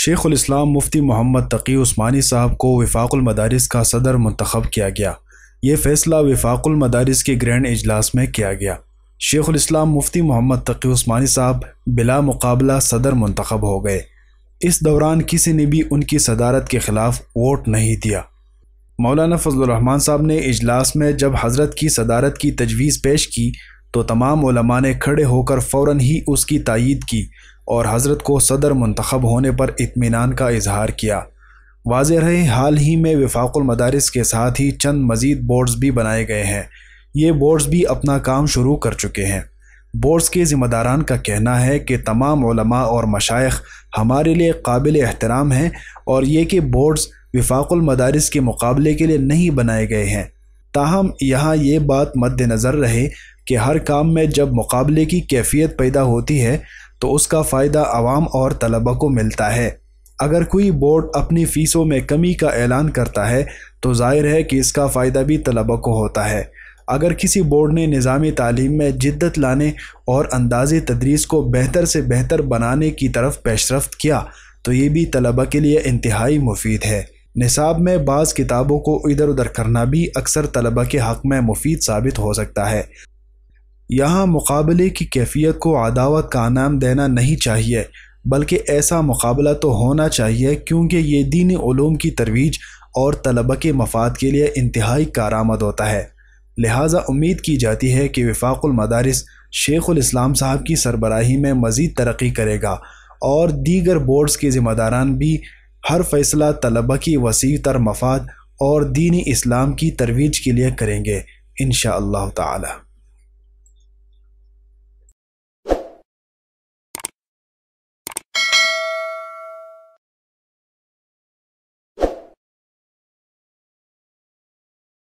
शेख इस्लाम मुफ्ती मोहम्मद तकी उस्मानी साहब को मदारस का सदर मंतखब किया गया ये फ़ैसला मदारस के ग्रैंड अजलास में किया गया शेख उम मुफ्ती मोहम्मद तकी उस्मानी साहब बिला मुकाबला सदर मंतखब हो गए इस दौरान किसी ने भी उनकी सदारत के ख़िलाफ़ वोट नहीं दिया मौलाना फजलरहमान साहब ने इजलास में जब हज़रत की सदारत की तजवीज़ पेश की तो तमाम ने खड़े होकर फ़ौर ही उसकी तइद की और हज़रत को सदर मंतखब होने पर इतमान का इजहार किया वाज रहे हाल ही में मदारस के साथ ही चंद मज़ीद बोर्ड्स भी बनाए गए हैं ये बोर्ड्स भी अपना काम शुरू कर चुके हैं बोर्ड्स के ज़िम्मेदारान का कहना है कि तमाम और मशाइ हमारे लिए काबिल एहतराम हैं और ये कि बोर्ड्स मदारस के मुकाबले के लिए नहीं बनाए गए हैं ताहम यहाँ ये बात मद्दनज़र रहे कि हर काम में जब मुकाबले की कैफियत पैदा होती है तो उसका फ़ायदा आवाम और तलबा को मिलता है अगर कोई बोर्ड अपनी फ़ीसों में कमी का ऐलान करता है तो जाहिर है कि इसका फ़ायदा भी तलबा को होता है अगर किसी बोर्ड ने निज़ामी तालीम में जिद्दत लाने और अंदाज़ तदरीस को बेहतर से बेहतर बनाने की तरफ पेशरफ किया तो ये भी तलबा के लिए इंतहाई मुफीद है निसाब में बाज़ किताबों को इधर उधर करना भी अक्सर तलबा के हक़ में मुफीद साबित हो सकता है यहाँ मुकाबले की कैफियत को अदावत का नाम देना नहीं चाहिए बल्कि ऐसा मुकाबला तो होना चाहिए क्योंकि ये दीनी ओलूम की तरवीज और तलबा के मफाद के लिए इंतहाई कारामद होता है लिहाजा उम्मीद की जाती है कि विफाकुलमदारस शेख़ुलस्लाम साहब की सरबराही में मज़ीद तरक्की करेगा और दीगर बोर्ड्स के ज़िम्मेदारान भी हर फैसला तलबा की वसी तर मफाद और दीनी इस्लाम की तरवीज के लिए करेंगे इन ताला